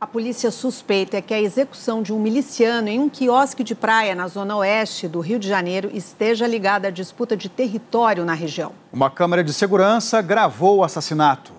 A polícia suspeita é que a execução de um miliciano em um quiosque de praia na zona oeste do Rio de Janeiro esteja ligada à disputa de território na região. Uma câmera de segurança gravou o assassinato.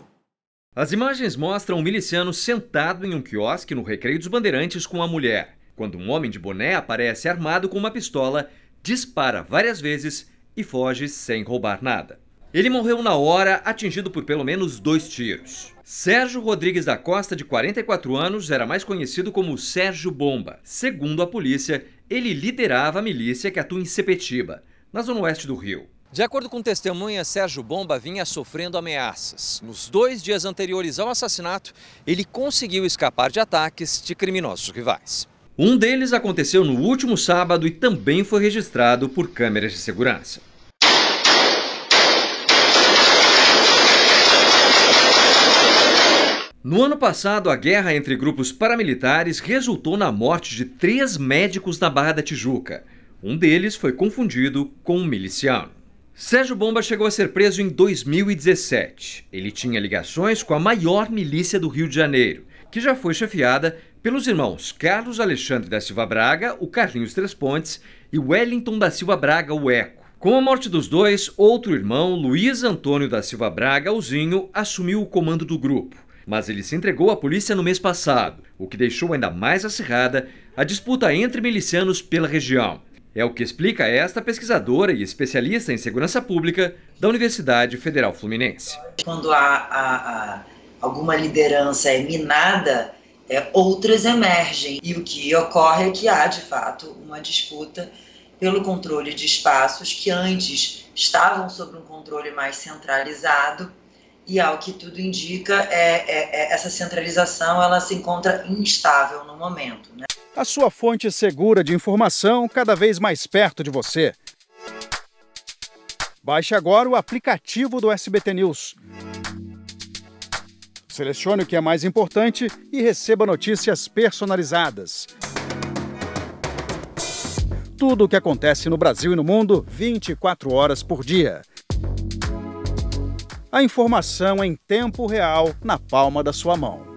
As imagens mostram um miliciano sentado em um quiosque no Recreio dos Bandeirantes com a mulher, quando um homem de boné aparece armado com uma pistola, dispara várias vezes e foge sem roubar nada. Ele morreu na hora, atingido por pelo menos dois tiros. Sérgio Rodrigues da Costa, de 44 anos, era mais conhecido como Sérgio Bomba. Segundo a polícia, ele liderava a milícia que atua em Sepetiba, na zona oeste do Rio. De acordo com testemunhas, Sérgio Bomba vinha sofrendo ameaças. Nos dois dias anteriores ao assassinato, ele conseguiu escapar de ataques de criminosos rivais. Um deles aconteceu no último sábado e também foi registrado por câmeras de segurança. No ano passado, a guerra entre grupos paramilitares resultou na morte de três médicos na Barra da Tijuca. Um deles foi confundido com um miliciano. Sérgio Bomba chegou a ser preso em 2017. Ele tinha ligações com a maior milícia do Rio de Janeiro, que já foi chefiada pelos irmãos Carlos Alexandre da Silva Braga, o Carlinhos Três Pontes, e Wellington da Silva Braga, o Eco. Com a morte dos dois, outro irmão, Luiz Antônio da Silva Braga, o Zinho, assumiu o comando do grupo mas ele se entregou à polícia no mês passado, o que deixou ainda mais acirrada a disputa entre milicianos pela região. É o que explica esta pesquisadora e especialista em segurança pública da Universidade Federal Fluminense. Quando há, há, há alguma liderança é minada, é, outras emergem. E o que ocorre é que há, de fato, uma disputa pelo controle de espaços que antes estavam sob um controle mais centralizado e ao que tudo indica, é, é, é, essa centralização ela se encontra instável no momento. Né? A sua fonte segura de informação cada vez mais perto de você. Baixe agora o aplicativo do SBT News. Selecione o que é mais importante e receba notícias personalizadas. Tudo o que acontece no Brasil e no mundo 24 horas por dia a informação em tempo real na palma da sua mão.